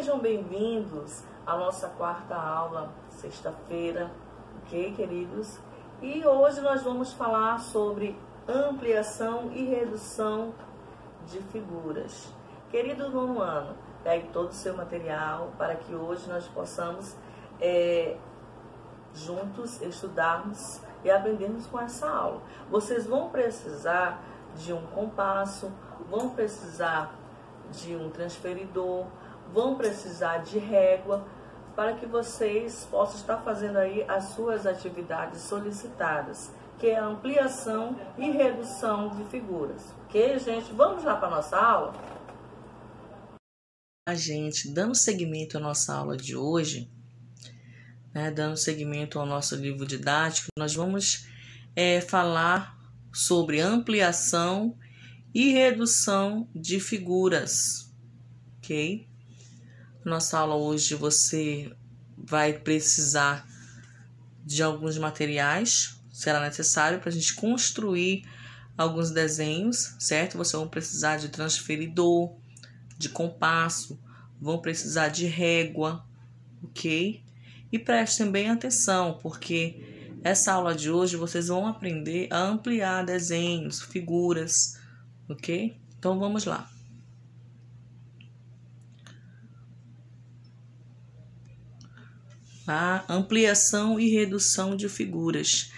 Sejam bem-vindos à nossa quarta aula, sexta-feira, ok, queridos? E hoje nós vamos falar sobre ampliação e redução de figuras. Querido nono ano, pegue todo o seu material para que hoje nós possamos é, juntos estudarmos e aprendermos com essa aula. Vocês vão precisar de um compasso, vão precisar de um transferidor, vão precisar de régua para que vocês possam estar fazendo aí as suas atividades solicitadas, que é ampliação e redução de figuras. Ok, gente? Vamos lá para nossa aula? A gente, dando seguimento à nossa aula de hoje, né, dando seguimento ao nosso livro didático, nós vamos é, falar sobre ampliação e redução de figuras, ok? Nossa aula hoje você vai precisar de alguns materiais, será necessário para a gente construir alguns desenhos, certo? Você vão precisar de transferidor, de compasso, vão precisar de régua, ok? E prestem bem atenção, porque essa aula de hoje vocês vão aprender a ampliar desenhos, figuras, ok? Então vamos lá. tá? ampliação e redução de figuras.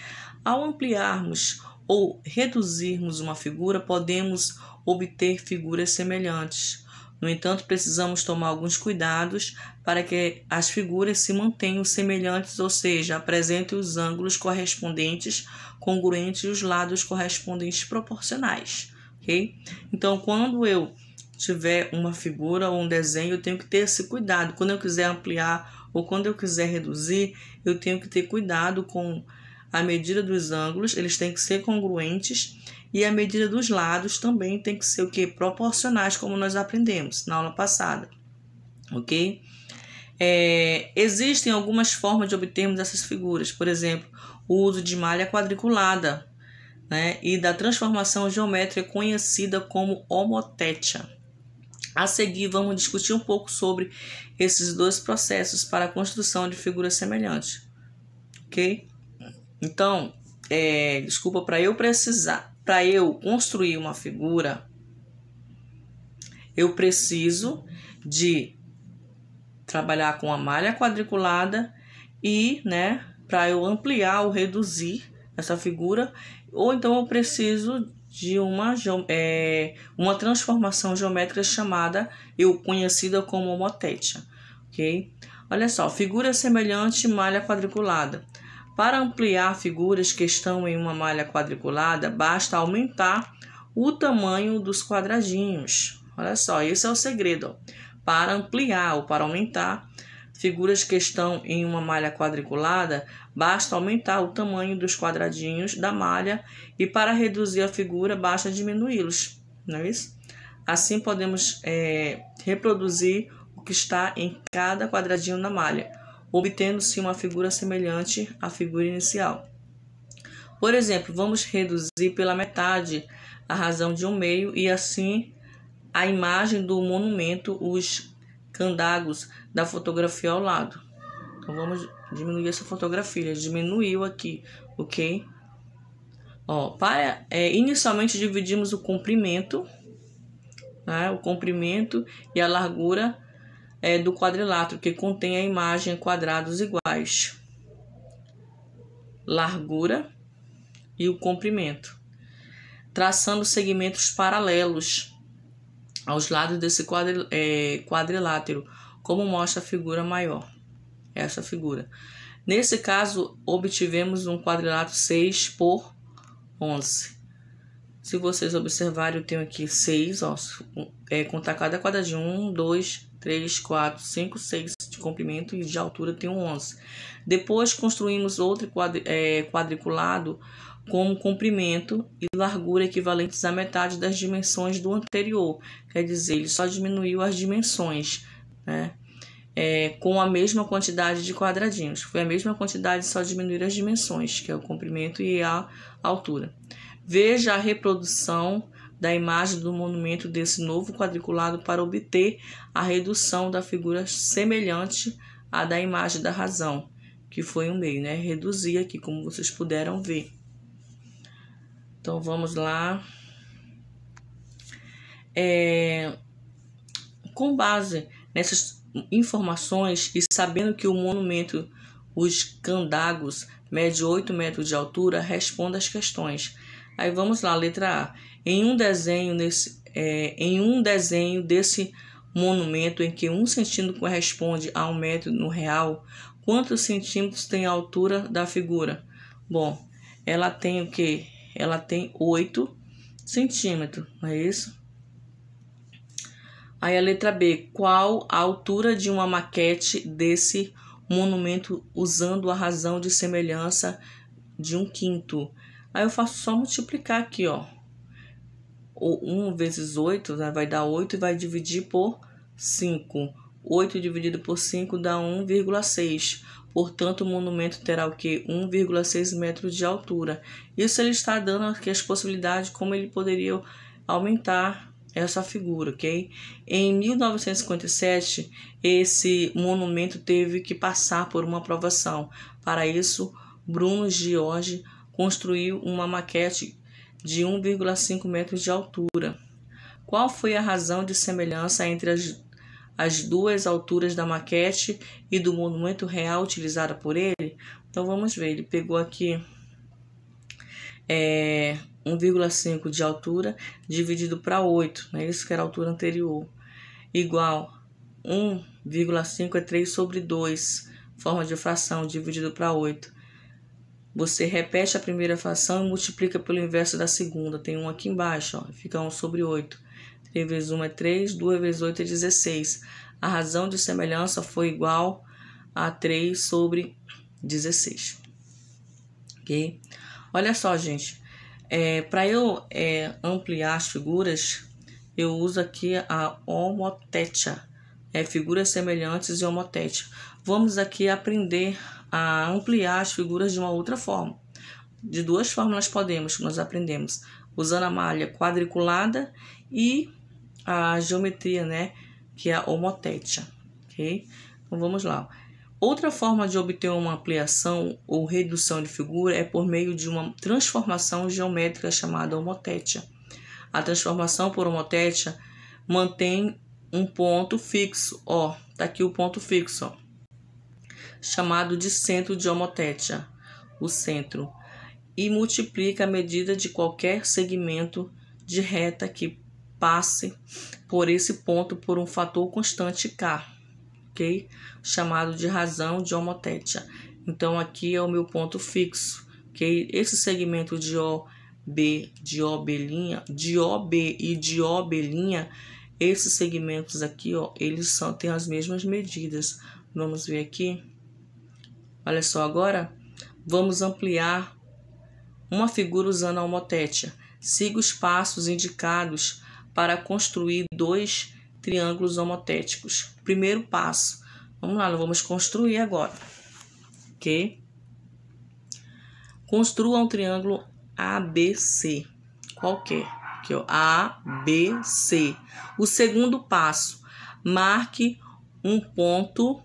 Ao ampliarmos ou reduzirmos uma figura, podemos obter figuras semelhantes. No entanto, precisamos tomar alguns cuidados para que as figuras se mantenham semelhantes, ou seja, apresentem os ângulos correspondentes, congruentes e os lados correspondentes proporcionais. Okay? Então, quando eu tiver uma figura ou um desenho, eu tenho que ter esse cuidado. Quando eu quiser ampliar ou quando eu quiser reduzir, eu tenho que ter cuidado com a medida dos ângulos, eles têm que ser congruentes e a medida dos lados também tem que ser o que proporcionais, como nós aprendemos na aula passada, ok? É, existem algumas formas de obtermos essas figuras, por exemplo, o uso de malha quadriculada, né? E da transformação geométrica conhecida como homotétia. A seguir, vamos discutir um pouco sobre esses dois processos para a construção de figuras semelhantes, ok? Então, é, desculpa para eu precisar, para eu construir uma figura, eu preciso de trabalhar com a malha quadriculada e, né, para eu ampliar ou reduzir essa figura, ou então eu preciso de uma, é, uma transformação geométrica chamada eu conhecida como homotétia, ok? Olha só, figura semelhante malha quadriculada. Para ampliar figuras que estão em uma malha quadriculada, basta aumentar o tamanho dos quadradinhos. Olha só, esse é o segredo. Para ampliar ou para aumentar figuras que estão em uma malha quadriculada, basta aumentar o tamanho dos quadradinhos da malha e para reduzir a figura basta diminuí-los, não é isso? Assim podemos é, reproduzir o que está em cada quadradinho na malha, obtendo-se uma figura semelhante à figura inicial. Por exemplo, vamos reduzir pela metade a razão de um meio e assim a imagem do monumento, os candagos da fotografia ao lado. Então vamos diminuir essa fotografia. Diminuiu aqui, ok? Ó, para, é, inicialmente dividimos o comprimento, né, o comprimento e a largura é, do quadrilátero, que contém a imagem quadrados iguais. Largura e o comprimento. Traçando segmentos paralelos aos lados desse é, quadrilátero, como mostra a figura maior essa figura. Nesse caso, obtivemos um quadrilátero 6 por 11. Se vocês observarem, eu tenho aqui 6, ó, é, contar cada quadradinho, 1, 2, 3, 4, 5, 6 de comprimento e de altura tem 11. Depois construímos outro quadri, é, quadriculado com comprimento e largura equivalentes à metade das dimensões do anterior. Quer dizer, ele só diminuiu as dimensões, né? é, com a mesma quantidade de quadradinhos. Foi a mesma quantidade, só diminuir as dimensões, que é o comprimento e a altura. Veja a reprodução da imagem do monumento desse novo quadriculado para obter a redução da figura semelhante à da imagem da razão, que foi um meio, né? Reduzir aqui, como vocês puderam ver. Então vamos lá. É, com base nessas informações e sabendo que o monumento Os Candagos mede 8 metros de altura, responda as questões. Aí vamos lá, letra A. Em um desenho, nesse, é, em um desenho desse monumento em que um centímetro corresponde a um metro no real, quantos centímetros tem a altura da figura? Bom, ela tem o que? Ela tem 8 centímetros, não é isso? Aí a letra B, qual a altura de uma maquete desse monumento usando a razão de semelhança de um quinto? Aí eu faço só multiplicar aqui, ó. O 1 vezes 8 né, vai dar 8 e vai dividir por 5. 8 dividido por 5 dá 1,6. Portanto, o monumento terá o que? 1,6 metros de altura. Isso ele está dando aqui as possibilidades como ele poderia aumentar essa figura, ok? Em 1957, esse monumento teve que passar por uma aprovação. Para isso, Bruno George construiu uma maquete de 1,5 metros de altura. Qual foi a razão de semelhança entre as, as duas alturas da maquete e do monumento real utilizada por ele? Então vamos ver, ele pegou aqui é, 1,5 de altura dividido para 8, né? isso que era a altura anterior, igual 1,5 é 3 sobre 2, forma de fração dividido para 8. Você repete a primeira fração e multiplica pelo inverso da segunda. Tem um aqui embaixo, ó, fica 1 sobre 8. 3 vezes 1 é 3, 2 vezes 8 é 16. A razão de semelhança foi igual a 3 sobre 16. Ok? Olha só, gente. É, Para eu é, ampliar as figuras, eu uso aqui a homotétia. É, figuras semelhantes e homotétia. Vamos aqui aprender a ampliar as figuras de uma outra forma. De duas formas nós podemos, nós aprendemos. Usando a malha quadriculada e a geometria, né? Que é a homotétia, ok? Então, vamos lá. Outra forma de obter uma ampliação ou redução de figura é por meio de uma transformação geométrica chamada homotétia. A transformação por homotétia mantém um ponto fixo, ó, tá aqui o ponto fixo, ó, chamado de centro de homotétia, o centro, e multiplica a medida de qualquer segmento de reta que passe por esse ponto por um fator constante k ok? Chamado de razão de homotétia. Então aqui é o meu ponto fixo, ok? Esse segmento de O, B, de O, B linha, de O, B e de OB linha, esses segmentos aqui, ó, eles são, têm as mesmas medidas. Vamos ver aqui. Olha só agora, vamos ampliar uma figura usando a homotétia. Siga os passos indicados para construir dois triângulos homotéticos. Primeiro passo. Vamos lá, nós vamos construir agora. Ok? Construa um triângulo ABC. Qualquer. É? Aqui, ó. ABC. O segundo passo. Marque um ponto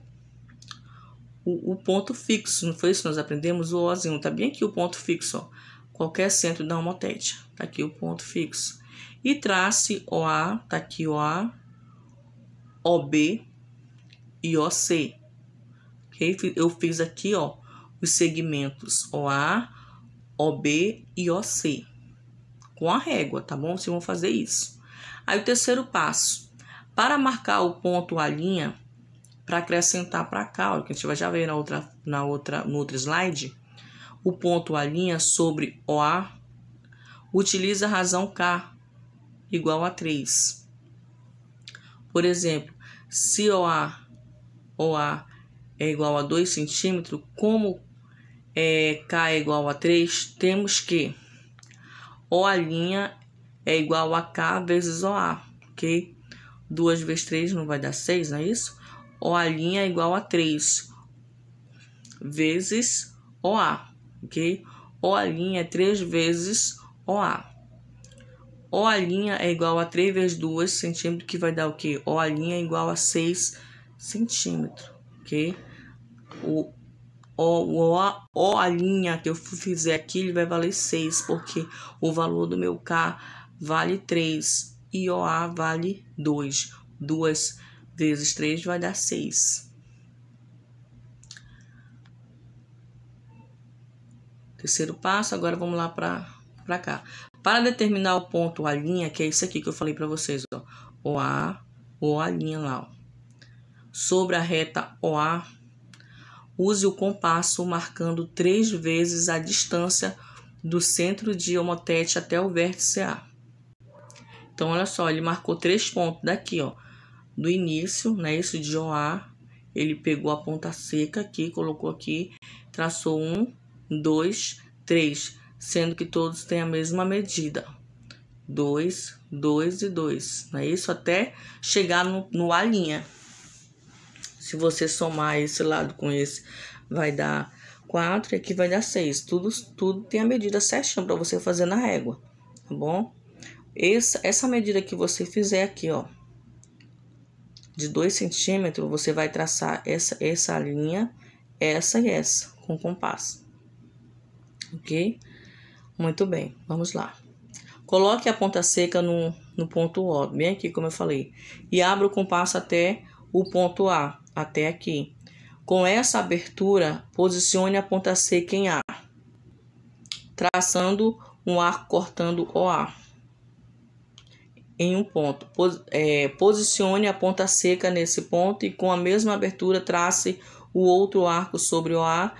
o, ponto fixo, não foi isso que nós aprendemos? O Ozinho, tá bem aqui o ponto fixo, ó. Qualquer centro da homotética, tá aqui o ponto fixo. E trace o A, tá aqui A. OB e OC. Ok, Eu fiz aqui ó, os segmentos OA, OB e OC com a régua, tá bom? Vocês vão fazer isso. Aí o terceiro passo, para marcar o ponto a linha, para acrescentar para cá, ó, que a gente vai já ver na outra, na outra, no outro slide, o ponto a linha sobre OA, utiliza a razão K igual a 3. Por exemplo, se OA, OA é igual a 2 centímetros, como é, K é igual a 3, temos que OA' é igual a K vezes OA, ok? 2 vezes 3 não vai dar 6, não é isso? OA' é igual a 3 vezes OA, ok? OA' é 3 vezes OA. O a linha é igual a 3 vezes 2 centímetros, que vai dar o quê? O a linha é igual a 6 centímetros, ok? O, o, o, a, o a linha que eu fizer aqui, ele vai valer 6, porque o valor do meu K vale 3 e o a vale 2. 2 vezes 3 vai dar 6. Terceiro passo, agora vamos lá para cá. Para determinar o ponto, a linha, que é isso aqui que eu falei para vocês, ó, A, ou a linha lá, ó. Sobre a reta OA, use o compasso marcando três vezes a distância do centro de homotete até o vértice A. Então, olha só, ele marcou três pontos daqui, ó. Do início, né, isso de OA, ele pegou a ponta seca aqui, colocou aqui, traçou um, dois, três sendo que todos têm a mesma medida. 2, 2 e 2, não é isso? Até chegar no, no A linha. Se você somar esse lado com esse, vai dar 4 e aqui vai dar 6. Tudo, tudo tem a medida certinha para você fazer na régua, tá bom? Essa, essa medida que você fizer aqui, ó, de 2 centímetros, você vai traçar essa, essa linha, essa e essa, com compasso, ok? Muito bem, vamos lá. Coloque a ponta seca no, no ponto O, bem aqui como eu falei, e abra o compasso até o ponto A, até aqui. Com essa abertura, posicione a ponta seca em A, traçando um arco cortando A em um ponto. É, posicione a ponta seca nesse ponto e com a mesma abertura trace o outro arco sobre o A,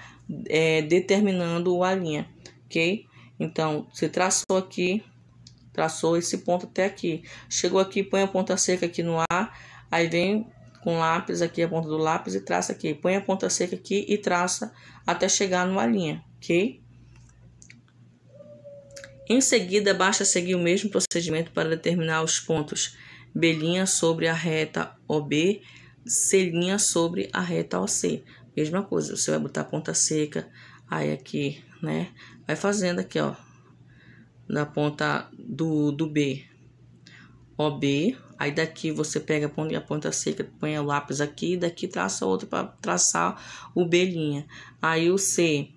é, determinando A linha, ok? Então, você traçou aqui, traçou esse ponto até aqui. Chegou aqui, põe a ponta seca aqui no A, aí vem com lápis aqui, a ponta do lápis e traça aqui. Põe a ponta seca aqui e traça até chegar numa linha, ok? Em seguida, basta seguir o mesmo procedimento para determinar os pontos B' sobre a reta OB, C' sobre a reta OC. Mesma coisa, você vai botar a ponta seca, aí aqui, né? Vai fazendo aqui, ó. Na ponta do, do B. B Aí daqui você pega a ponta seca, põe o lápis aqui. Daqui traça outro para traçar o B linha. Aí o C.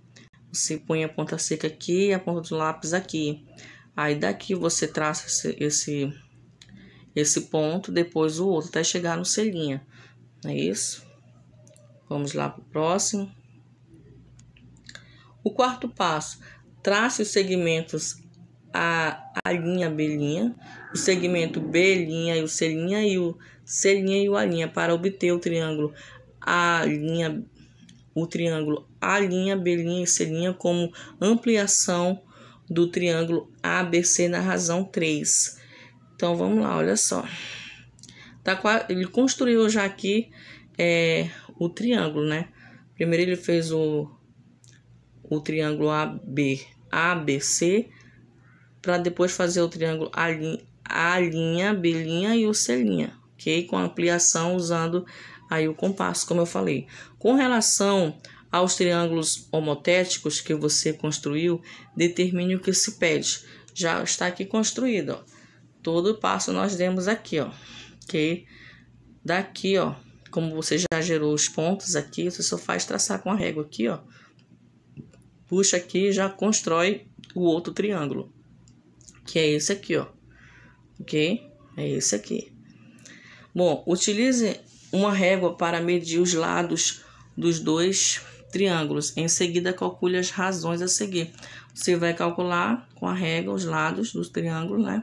Você põe a ponta seca aqui a ponta do lápis aqui. Aí daqui você traça esse, esse, esse ponto, depois o outro, até chegar no C linha. É isso? Vamos lá pro próximo. O quarto passo, trace os segmentos a, a linha B linha, o segmento B linha e o C linha e o C linha e o A linha para obter o triângulo A linha o triângulo A linha B linha e C linha como ampliação do triângulo ABC na razão 3. Então vamos lá, olha só. Tá, ele construiu já aqui é, o triângulo, né? Primeiro ele fez o o triângulo AB, ABC, para depois fazer o triângulo A, linha, B linha e o C linha, ok? Com ampliação usando aí o compasso, como eu falei. Com relação aos triângulos homotéticos que você construiu, determine o que se pede. Já está aqui construído, ó. Todo passo nós demos aqui, ó, ok? Daqui, ó, como você já gerou os pontos aqui, você só faz traçar com a régua aqui, ó puxa aqui e já constrói o outro triângulo, que é esse aqui, ó. Ok? É esse aqui. Bom, utilize uma régua para medir os lados dos dois triângulos. Em seguida, calcule as razões a seguir. Você vai calcular com a régua os lados dos triângulos, né?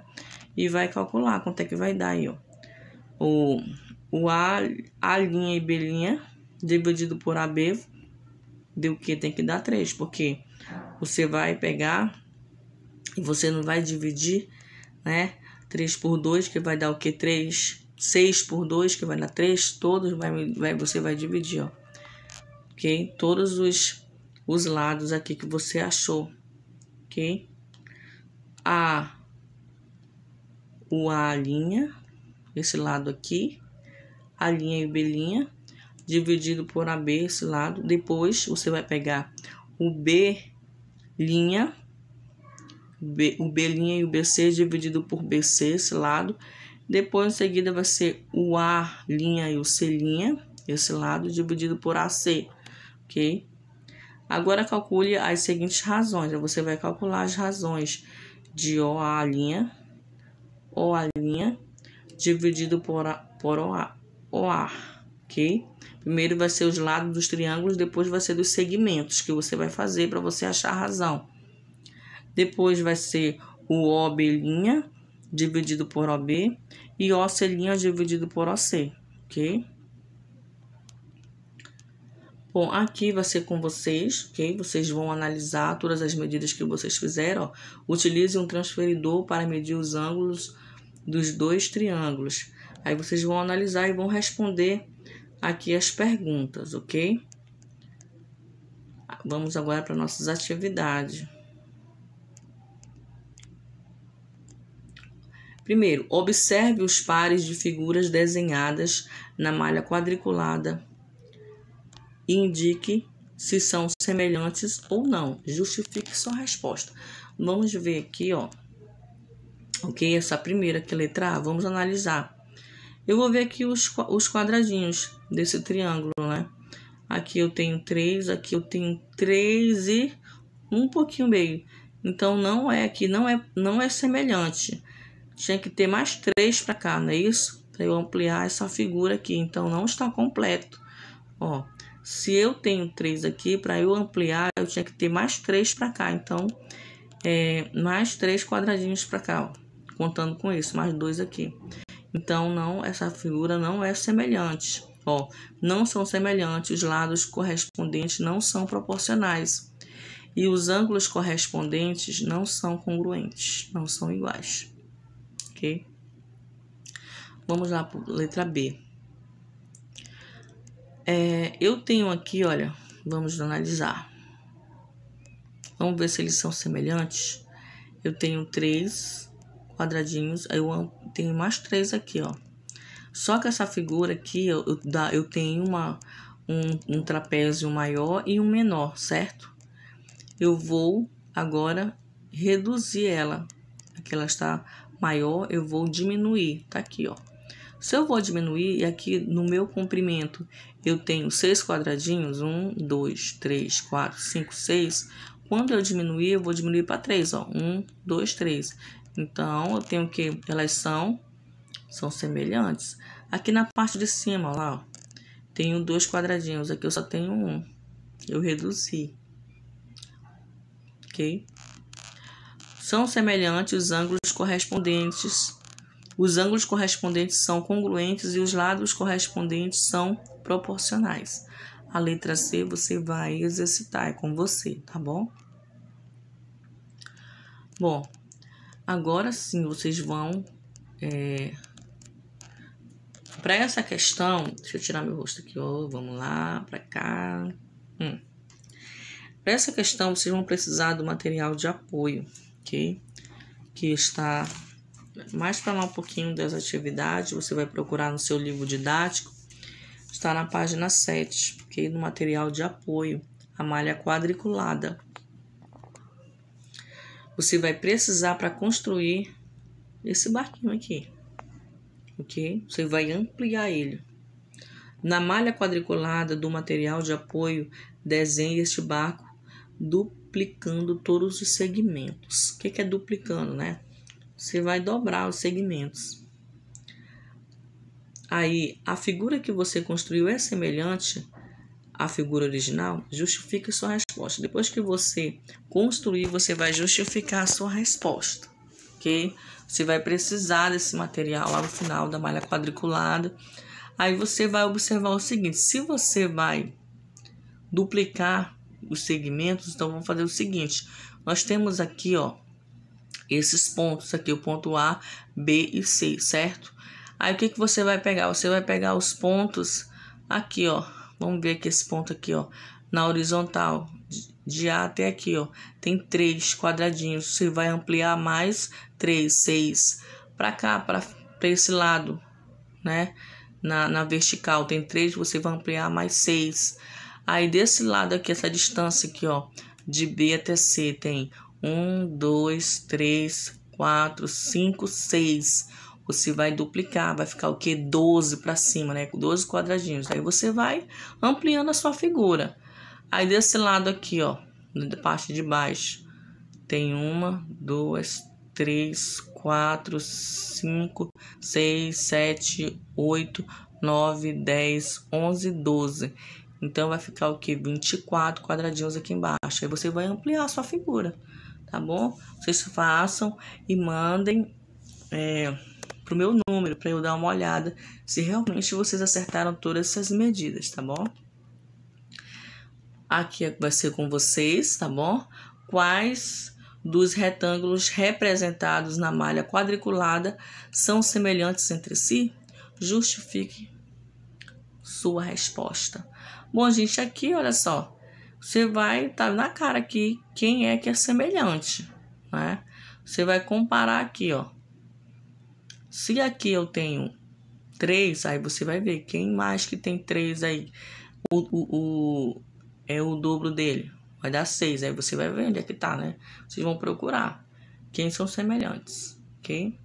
E vai calcular quanto é que vai dar aí, ó. O, o A, A' e B' dividido por AB deu o que? Tem que dar três, porque você vai pegar e você não vai dividir, né? três por dois que vai dar o que? três seis por dois que vai dar três todos vai, vai, você vai dividir, ó. Ok? Todos os, os lados aqui que você achou, ok? A, o A linha, esse lado aqui, a linha e B linha, dividido por AB, esse lado. Depois, você vai pegar o B', linha, B, o B' e o BC dividido por BC, esse lado. Depois, em seguida, vai ser o A' e o C', esse lado, dividido por AC, ok? Agora, calcule as seguintes razões. Você vai calcular as razões de OA', OA', dividido por, a, por OA, OA ok? Primeiro vai ser os lados dos triângulos, depois vai ser dos segmentos que você vai fazer para você achar a razão. Depois vai ser o OB' dividido por OB e OC' dividido por OC, ok? Bom, aqui vai ser com vocês, ok? Vocês vão analisar todas as medidas que vocês fizeram. Ó. Utilize um transferidor para medir os ângulos dos dois triângulos. Aí vocês vão analisar e vão responder aqui as perguntas, ok? Vamos agora para nossas atividades. Primeiro, observe os pares de figuras desenhadas na malha quadriculada e indique se são semelhantes ou não. Justifique sua resposta. Vamos ver aqui, ó. Ok? Essa primeira que é letra A. Vamos analisar. Eu vou ver aqui os, os quadradinhos desse triângulo, né? Aqui eu tenho 3, aqui eu tenho 3 e um pouquinho meio. Então, não é aqui, não é, não é semelhante. Tinha que ter mais 3 para cá, não é isso? Para eu ampliar essa figura aqui. Então, não está completo. Ó, se eu tenho 3 aqui, para eu ampliar, eu tinha que ter mais 3 para cá. Então, é, mais 3 quadradinhos para cá, ó. Contando com isso, mais 2 aqui. Então, não, essa figura não é semelhante. Ó, não são semelhantes, os lados correspondentes não são proporcionais. E os ângulos correspondentes não são congruentes, não são iguais. Ok? Vamos lá para letra B. É, eu tenho aqui, olha, vamos analisar. Vamos ver se eles são semelhantes. Eu tenho 3, quadradinhos, aí eu tenho mais três aqui, ó. Só que essa figura aqui, eu, eu, eu tenho uma, um, um trapézio maior e um menor, certo? Eu vou agora reduzir ela. Aqui ela está maior, eu vou diminuir, tá aqui, ó. Se eu vou diminuir, é e aqui no meu comprimento eu tenho seis quadradinhos, um, dois, três, quatro, cinco, seis. Quando eu diminuir, eu vou diminuir para três, ó. Um, dois, três. Então, eu tenho que elas são são semelhantes. Aqui na parte de cima, lá, ó, tenho dois quadradinhos. Aqui eu só tenho um. Eu reduzi. Ok? São semelhantes os ângulos correspondentes. Os ângulos correspondentes são congruentes e os lados correspondentes são proporcionais. A letra C você vai exercitar, é com você, tá bom? Bom, Agora sim, vocês vão... É, para essa questão... Deixa eu tirar meu rosto aqui, ó. Vamos lá, para cá. Hum. Para essa questão, vocês vão precisar do material de apoio, ok? Que está mais para lá um pouquinho das atividades. Você vai procurar no seu livro didático. Está na página 7, ok? No material de apoio, a malha quadriculada você vai precisar para construir esse barquinho aqui, ok? Você vai ampliar ele. Na malha quadriculada do material de apoio, desenhe este barco duplicando todos os segmentos. O que é duplicando, né? Você vai dobrar os segmentos. Aí, a figura que você construiu é semelhante à figura original? Justifique sua resposta. Depois que você construir, você vai justificar a sua resposta, ok? Você vai precisar desse material lá no final da malha quadriculada. Aí você vai observar o seguinte: se você vai duplicar os segmentos, então vamos fazer o seguinte: nós temos aqui, ó, esses pontos aqui, o ponto A, B e C, certo? Aí o que, que você vai pegar? Você vai pegar os pontos aqui, ó. Vamos ver aqui esse ponto aqui, ó, na horizontal de A até aqui, ó, tem três quadradinhos. Você vai ampliar mais três, seis. Para cá, para esse lado, né? Na, na vertical tem três, você vai ampliar mais seis. Aí desse lado aqui, essa distância aqui, ó, de B até C tem um, dois, três, quatro, cinco, seis. Você vai duplicar, vai ficar o que? doze para cima, né? doze quadradinhos. Aí você vai ampliando a sua figura. Aí desse lado aqui, ó, na parte de baixo, tem uma, duas, três, quatro, cinco, seis, sete, oito, nove, dez, onze, doze. Então vai ficar o que? 24 quadradinhos aqui embaixo. Aí você vai ampliar a sua figura, tá bom? Vocês façam e mandem é, pro meu número para eu dar uma olhada se realmente vocês acertaram todas essas medidas, tá bom? aqui vai ser com vocês, tá bom? Quais dos retângulos representados na malha quadriculada são semelhantes entre si? Justifique sua resposta. Bom, gente, aqui, olha só, você vai tá na cara aqui quem é que é semelhante, né? Você vai comparar aqui, ó. Se aqui eu tenho três, aí você vai ver quem mais que tem três aí. o, o é o dobro dele. Vai dar seis, Aí você vai ver onde é que tá, né? Vocês vão procurar quem são semelhantes, ok?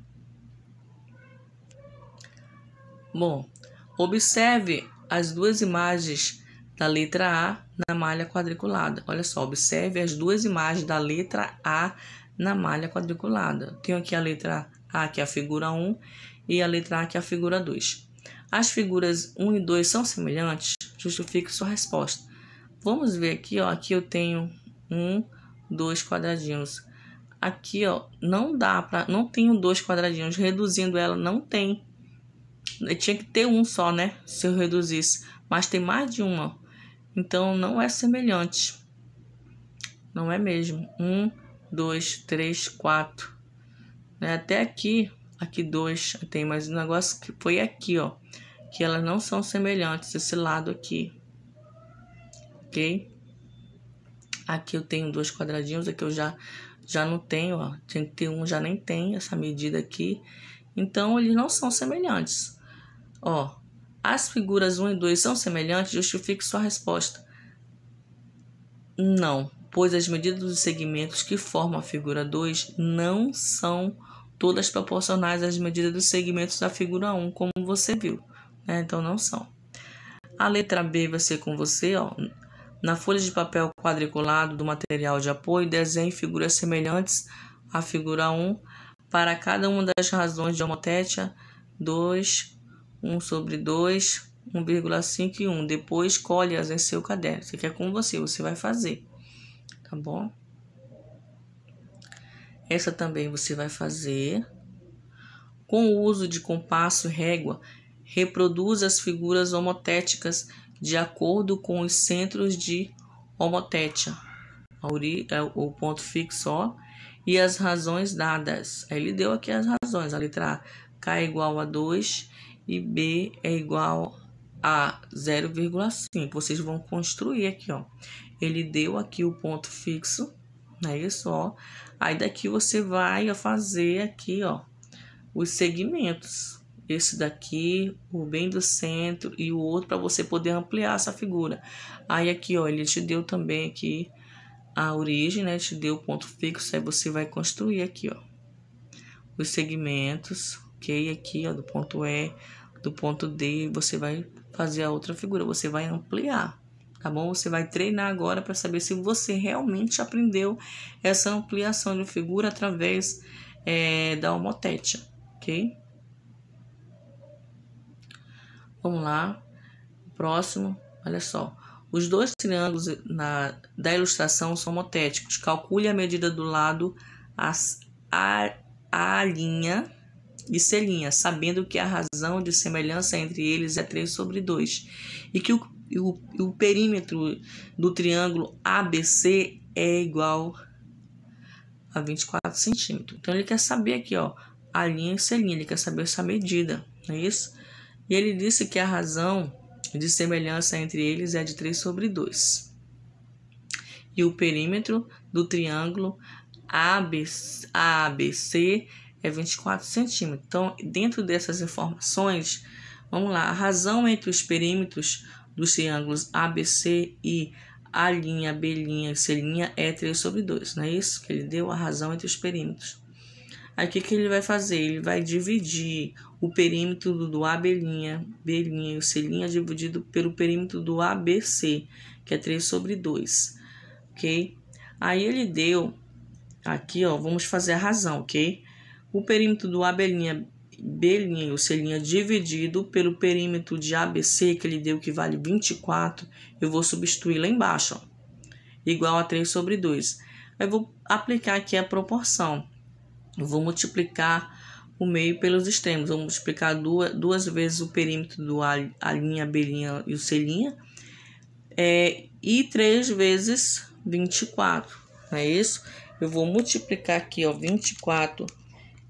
Bom, observe as duas imagens da letra A na malha quadriculada. Olha só, observe as duas imagens da letra A na malha quadriculada. Tenho aqui a letra A, que é a figura 1, e a letra A, que é a figura 2. As figuras 1 e 2 são semelhantes? Justifique sua resposta. Vamos ver aqui, ó, aqui eu tenho um, dois quadradinhos. Aqui, ó, não dá pra, não tenho dois quadradinhos, reduzindo ela não tem. Eu tinha que ter um só, né, se eu reduzisse, mas tem mais de uma. Então, não é semelhante. Não é mesmo. Um, dois, três, quatro. Né? Até aqui, aqui dois tem, mais um negócio que foi aqui, ó. Que elas não são semelhantes, esse lado aqui. Ok, Aqui eu tenho dois quadradinhos, aqui eu já, já não tenho, ó. Tinha que ter um, já nem tem essa medida aqui. Então, eles não são semelhantes. Ó, as figuras 1 e 2 são semelhantes? Justifique sua resposta. Não, pois as medidas dos segmentos que formam a figura 2 não são todas proporcionais às medidas dos segmentos da figura 1, como você viu. Né? Então, não são. A letra B vai ser com você, ó. Na folha de papel quadriculado do material de apoio, desenhe figuras semelhantes à figura 1 para cada uma das razões de homotétia 2, 1 sobre 2, 1,5 e 1. Depois colhe-as em seu caderno. Isso aqui é com você, você vai fazer. Tá bom? Essa também você vai fazer. Com o uso de compasso e régua, reproduz as figuras homotéticas de acordo com os centros de homotétia, é o ponto fixo O, e as razões dadas. ele deu aqui as razões, a letra A, K é igual a 2 e B é igual a 0,5. Vocês vão construir aqui, ó. Ele deu aqui o ponto fixo, É Isso, ó. Aí daqui você vai fazer aqui, ó, os segmentos esse daqui, o bem do centro e o outro para você poder ampliar essa figura. Aí aqui, ó, ele te deu também aqui a origem, né? Te deu o ponto fixo, aí você vai construir aqui, ó, os segmentos, ok? Aqui, ó, do ponto E, do ponto D, você vai fazer a outra figura, você vai ampliar, tá bom? Você vai treinar agora para saber se você realmente aprendeu essa ampliação de figura através é, da homotética, ok? Vamos lá. Próximo, olha só. Os dois triângulos na, da ilustração são motéticos. Calcule a medida do lado as, a, a linha e selinha, sabendo que a razão de semelhança entre eles é 3 sobre 2 e que o, o, o perímetro do triângulo ABC é igual a 24 centímetros. Então ele quer saber aqui, ó, a linha e selinha, ele quer saber essa medida, não é isso? E ele disse que a razão de semelhança entre eles é de 3 sobre 2. E o perímetro do triângulo ABC, é 24 centímetros. Então, dentro dessas informações, vamos lá, a razão entre os perímetros dos triângulos ABC e A', B' e C' é 3 sobre 2, não é isso? Que ele deu a razão entre os perímetros. Aí o que, que ele vai fazer? Ele vai dividir o perímetro do AB', belinha, o selinha dividido pelo perímetro do ABC, que é 3 sobre 2, ok? Aí ele deu, aqui ó, vamos fazer a razão, ok? O perímetro do AB' belinha, o selinha dividido pelo perímetro de ABC, que ele deu que vale 24, eu vou substituir lá embaixo, ó, igual a 3 sobre 2. Aí vou aplicar aqui a proporção. Eu vou multiplicar o meio pelos extremos. Vou multiplicar duas, duas vezes o perímetro do a, a linha, a belinha e o selinha. É, e três vezes 24, não é isso? Eu vou multiplicar aqui, ó, 24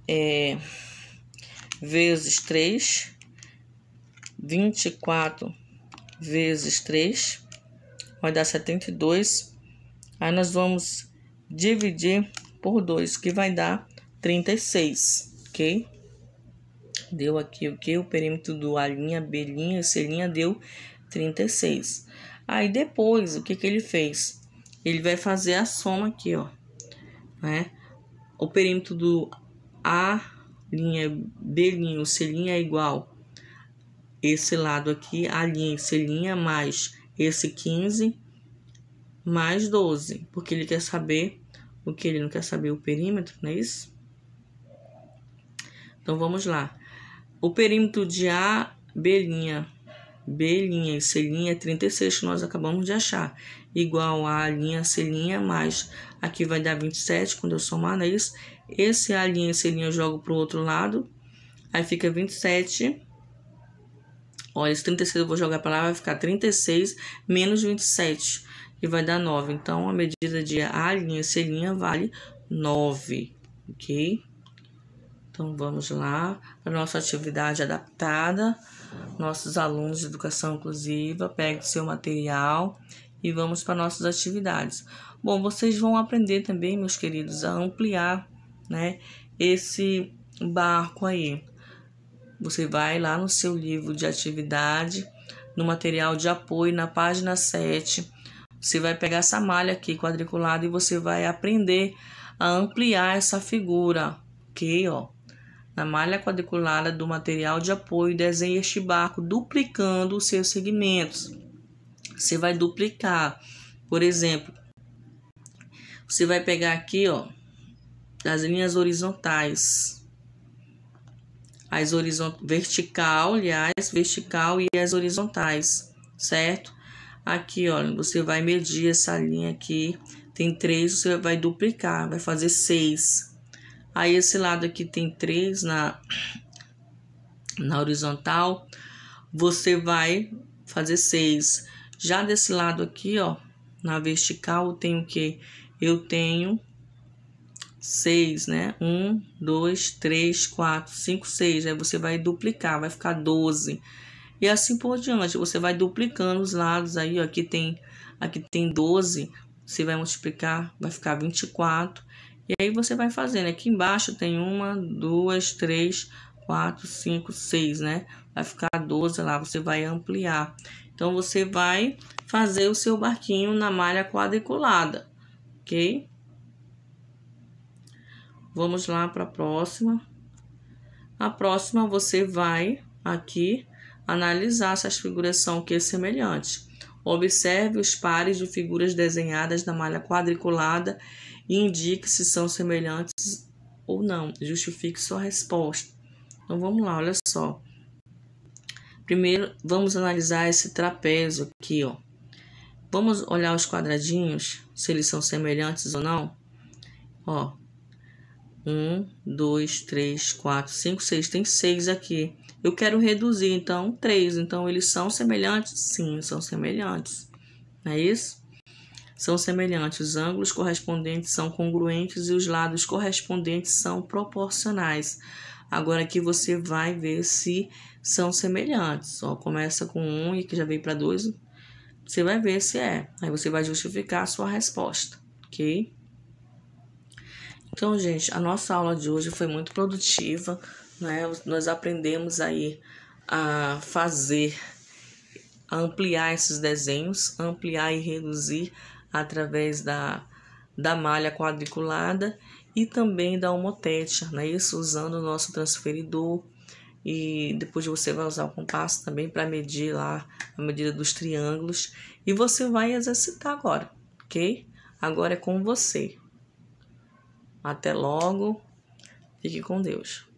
é, vezes 3. 24 vezes 3 vai dar 72. Aí nós vamos dividir por 2, que vai dar 36, ok? Deu aqui o que? O perímetro do alinha, belinha, linha deu 36. Aí depois, o que que ele fez? Ele vai fazer a soma aqui, ó, né? O perímetro do A linha, B linha, é igual esse lado aqui, a linha, linha mais esse 15 mais 12, porque ele quer saber o que ele não quer saber o perímetro, não é isso? Então vamos lá. O perímetro de A, B', B', e C' é 36 que nós acabamos de achar, igual a A', C' mais, aqui vai dar 27 quando eu somar, não é isso? Esse A' e C' eu jogo para o outro lado, aí fica 27. Olha, esse 36 eu vou jogar para lá, vai ficar 36 menos 27, e vai dar 9. Então, a medida de A', C' vale 9, ok? Então vamos lá para nossa atividade adaptada. Nossos alunos de educação inclusiva, pegue o seu material e vamos para nossas atividades. Bom, vocês vão aprender também, meus queridos, a ampliar, né, esse barco aí. Você vai lá no seu livro de atividade, no material de apoio, na página 7. Você vai pegar essa malha aqui quadriculada e você vai aprender a ampliar essa figura, ok? Ó, na malha quadriculada do material de apoio, desenhe este barco duplicando os seus segmentos. Você vai duplicar, por exemplo, você vai pegar aqui, ó, das linhas horizontais. As horizontal, vertical, aliás, vertical e as horizontais, certo? Aqui, ó, você vai medir essa linha aqui, tem três, você vai duplicar, vai fazer seis, Aí esse lado aqui tem três na, na horizontal, você vai fazer seis. Já desse lado aqui, ó, na vertical, eu tenho o quê? Eu tenho seis, né? Um, dois, três, quatro, cinco, seis. Aí você vai duplicar, vai ficar doze. E assim por diante, você vai duplicando os lados aí, ó, aqui tem, aqui tem doze. você vai multiplicar, vai ficar vinte e quatro. E aí você vai fazendo. Aqui embaixo tem uma, duas, três, quatro, cinco, seis, né? Vai ficar 12 lá, você vai ampliar. Então, você vai fazer o seu barquinho na malha quadriculada, ok? Vamos lá para a próxima. A próxima, você vai aqui analisar se as figuras são o que semelhantes. Observe os pares de figuras desenhadas na malha quadriculada e indique se são semelhantes ou não. Justifique sua resposta. Então vamos lá, olha só. Primeiro, vamos analisar esse trapézio aqui, ó. Vamos olhar os quadradinhos, se eles são semelhantes ou não. Ó, 1, 2, 3, 4, 5, 6. Tem 6 aqui. Eu quero reduzir, então, 3. Então, eles são semelhantes? Sim, são semelhantes. Não é isso? são semelhantes, os ângulos correspondentes são congruentes e os lados correspondentes são proporcionais. Agora aqui você vai ver se são semelhantes. Ó, começa com 1 um, e que já veio para 2. Você vai ver se é. Aí você vai justificar a sua resposta, ok? Então, gente, a nossa aula de hoje foi muito produtiva, né? Nós aprendemos aí a fazer, a ampliar esses desenhos, ampliar e reduzir através da, da malha quadriculada e também da homotética, né? Isso usando o nosso transferidor e depois você vai usar o compasso também para medir lá a medida dos triângulos e você vai exercitar agora, ok? Agora é com você. Até logo. Fique com Deus.